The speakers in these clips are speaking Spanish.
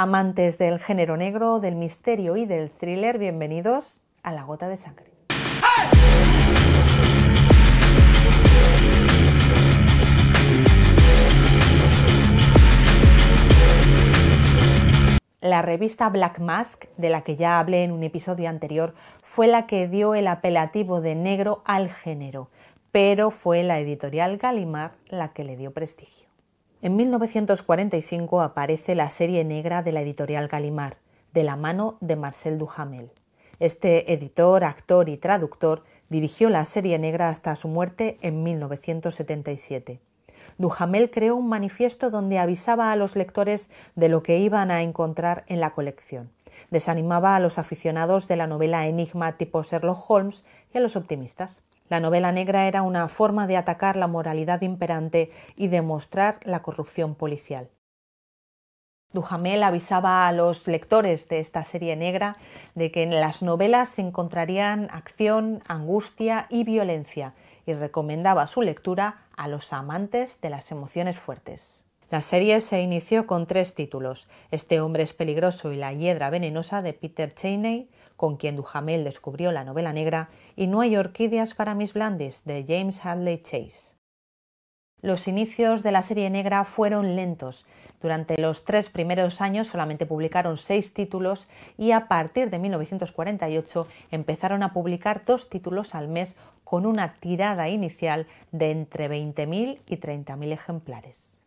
Amantes del género negro, del misterio y del thriller, bienvenidos a La Gota de Sangre. La revista Black Mask, de la que ya hablé en un episodio anterior, fue la que dio el apelativo de negro al género, pero fue la editorial Gallimard la que le dio prestigio. En 1945 aparece la serie negra de la editorial Galimar, de la mano de Marcel Duhamel. Este editor, actor y traductor dirigió la serie negra hasta su muerte en 1977. Duhamel creó un manifiesto donde avisaba a los lectores de lo que iban a encontrar en la colección. Desanimaba a los aficionados de la novela Enigma tipo Sherlock Holmes y a los optimistas. La novela negra era una forma de atacar la moralidad imperante y demostrar la corrupción policial. Duhamel avisaba a los lectores de esta serie negra de que en las novelas se encontrarían acción, angustia y violencia, y recomendaba su lectura a los amantes de las emociones fuertes. La serie se inició con tres títulos, Este hombre es peligroso y La hiedra venenosa de Peter Cheney, con quien Duhamel descubrió la novela negra, y No hay orquídeas para mis blandis de James Hadley Chase. Los inicios de la serie negra fueron lentos. Durante los tres primeros años solamente publicaron seis títulos y a partir de 1948 empezaron a publicar dos títulos al mes con una tirada inicial de entre 20.000 y 30.000 ejemplares.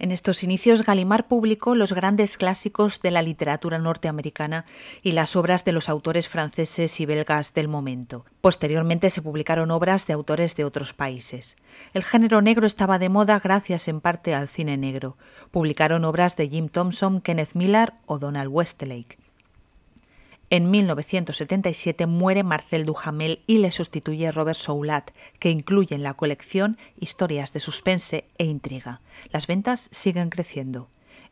En estos inicios, Galimar publicó los grandes clásicos de la literatura norteamericana y las obras de los autores franceses y belgas del momento. Posteriormente se publicaron obras de autores de otros países. El género negro estaba de moda gracias en parte al cine negro. Publicaron obras de Jim Thompson, Kenneth Miller o Donald Westlake. En 1977 muere Marcel Duhamel y le sustituye Robert Soulat, que incluye en la colección historias de suspense e intriga. Las ventas siguen creciendo.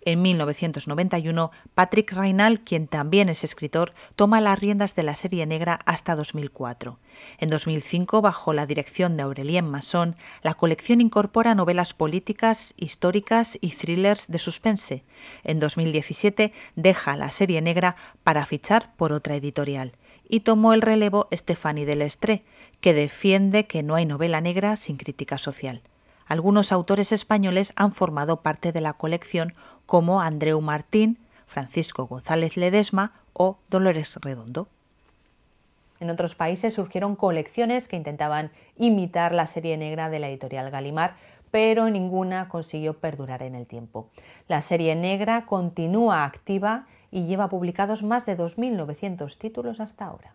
En 1991, Patrick Reinal, quien también es escritor, toma las riendas de la serie negra hasta 2004. En 2005, bajo la dirección de Aurelien Masson, la colección incorpora novelas políticas, históricas y thrillers de suspense. En 2017, deja la serie negra para fichar por otra editorial y tomó el relevo Stephanie Delestré, que defiende que no hay novela negra sin crítica social. Algunos autores españoles han formado parte de la colección como Andreu Martín, Francisco González Ledesma o Dolores Redondo. En otros países surgieron colecciones que intentaban imitar la serie negra de la editorial Galimar, pero ninguna consiguió perdurar en el tiempo. La serie negra continúa activa y lleva publicados más de 2.900 títulos hasta ahora.